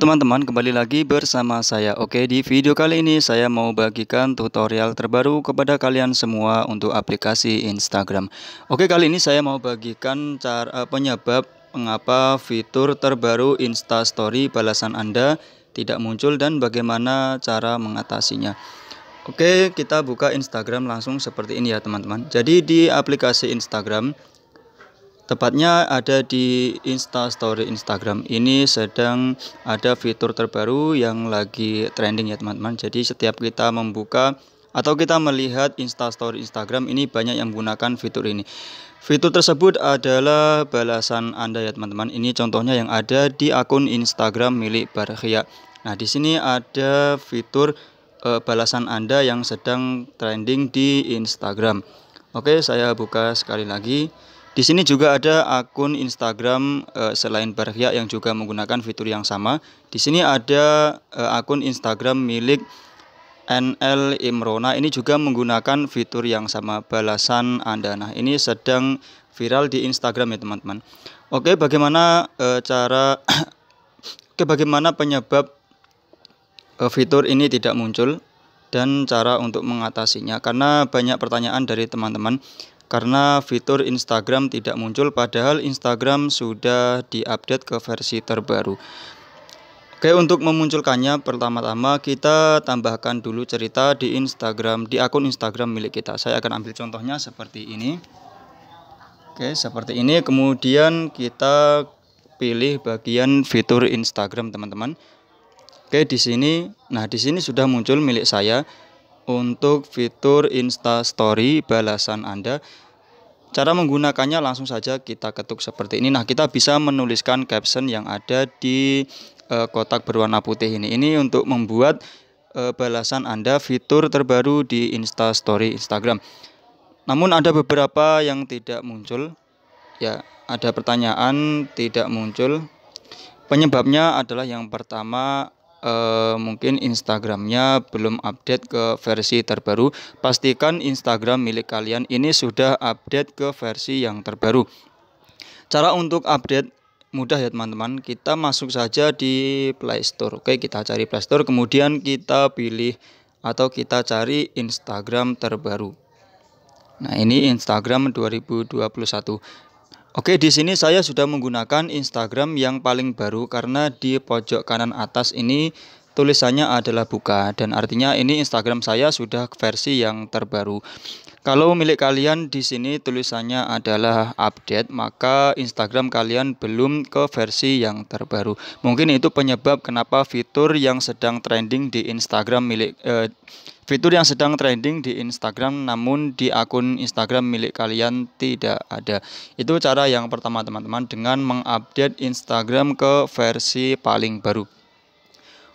Teman-teman kembali lagi bersama saya Oke di video kali ini saya mau bagikan tutorial terbaru kepada kalian semua untuk aplikasi Instagram Oke kali ini saya mau bagikan cara eh, penyebab mengapa fitur terbaru insta story balasan Anda tidak muncul dan bagaimana cara mengatasinya Oke kita buka Instagram langsung seperti ini ya teman-teman Jadi di aplikasi Instagram Tepatnya ada di Insta Story Instagram. Ini sedang ada fitur terbaru yang lagi trending ya teman-teman. Jadi setiap kita membuka atau kita melihat Insta Story Instagram ini banyak yang menggunakan fitur ini. Fitur tersebut adalah balasan Anda ya teman-teman. Ini contohnya yang ada di akun Instagram milik Barhia. Nah, di sini ada fitur e, balasan Anda yang sedang trending di Instagram. Oke, saya buka sekali lagi. Di sini juga ada akun Instagram uh, selain Barhia yang juga menggunakan fitur yang sama. Di sini ada uh, akun Instagram milik NL Imrona ini juga menggunakan fitur yang sama balasan Anda. Nah, ini sedang viral di Instagram ya, teman-teman. Oke, bagaimana uh, cara Oke, bagaimana penyebab fitur ini tidak muncul dan cara untuk mengatasinya karena banyak pertanyaan dari teman-teman karena fitur Instagram tidak muncul padahal Instagram sudah diupdate ke versi terbaru. Oke, untuk memunculkannya pertama-tama kita tambahkan dulu cerita di Instagram, di akun Instagram milik kita. Saya akan ambil contohnya seperti ini. Oke, seperti ini. Kemudian kita pilih bagian fitur Instagram, teman-teman. Oke, di sini. Nah, di sini sudah muncul milik saya untuk fitur Insta Story balasan Anda. Cara menggunakannya langsung saja kita ketuk seperti ini. Nah, kita bisa menuliskan caption yang ada di e, kotak berwarna putih ini. Ini untuk membuat e, balasan Anda fitur terbaru di Insta Story Instagram. Namun ada beberapa yang tidak muncul. Ya, ada pertanyaan tidak muncul. Penyebabnya adalah yang pertama eh, mungkin Instagramnya belum update ke versi terbaru pastikan Instagram milik kalian ini sudah update ke versi yang terbaru cara untuk update mudah ya teman-teman kita masuk saja di Play Store oke kita cari Play Store kemudian kita pilih atau kita cari Instagram terbaru nah ini Instagram 2021 Oke, di sini saya sudah menggunakan Instagram yang paling baru karena di pojok kanan atas ini tulisannya adalah buka dan artinya ini Instagram saya sudah versi yang terbaru. Kalau milik kalian di sini tulisannya adalah update, maka Instagram kalian belum ke versi yang terbaru. Mungkin itu penyebab kenapa fitur yang sedang trending di Instagram milik eh, fitur yang sedang trending di Instagram namun di akun Instagram milik kalian tidak ada. Itu cara yang pertama teman-teman dengan mengupdate Instagram ke versi paling baru.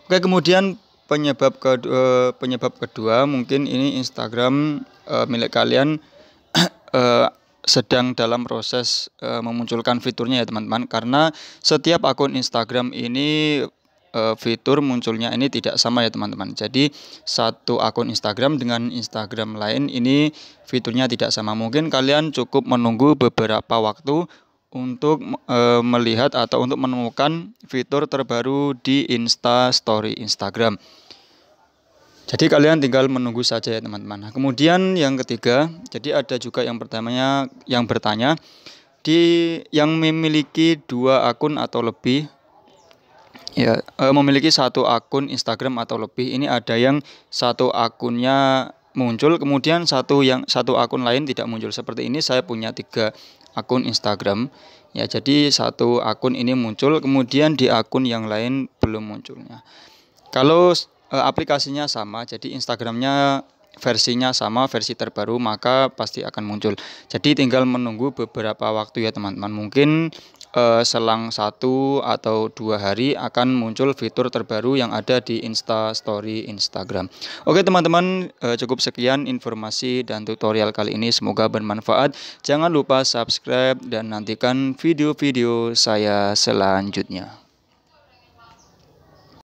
Oke, kemudian penyebab kedua, eh, penyebab kedua mungkin ini Instagram uh, milik kalian uh, sedang dalam proses uh, memunculkan fiturnya ya teman-teman karena setiap akun Instagram ini uh, fitur munculnya ini tidak sama ya teman-teman. Jadi satu akun Instagram dengan Instagram lain ini fiturnya tidak sama. Mungkin kalian cukup menunggu beberapa waktu untuk e, melihat atau untuk menemukan fitur terbaru di Insta Story Instagram. Jadi kalian tinggal menunggu saja ya teman-teman. Nah, kemudian yang ketiga, jadi ada juga yang pertamanya yang bertanya di yang memiliki dua akun atau lebih ya e, memiliki satu akun Instagram atau lebih. Ini ada yang satu akunnya muncul kemudian satu yang satu akun lain tidak muncul seperti ini saya punya tiga akun Instagram ya jadi satu akun ini muncul kemudian di akun yang lain belum munculnya kalau e, aplikasinya sama jadi Instagramnya versinya sama versi terbaru maka pasti akan muncul jadi tinggal menunggu beberapa waktu ya teman-teman mungkin uh, selang satu atau dua hari akan muncul fitur terbaru yang ada di Insta Story Instagram. Oke teman-teman uh, cukup sekian informasi dan tutorial kali ini semoga bermanfaat. Jangan lupa subscribe dan nantikan video-video saya selanjutnya.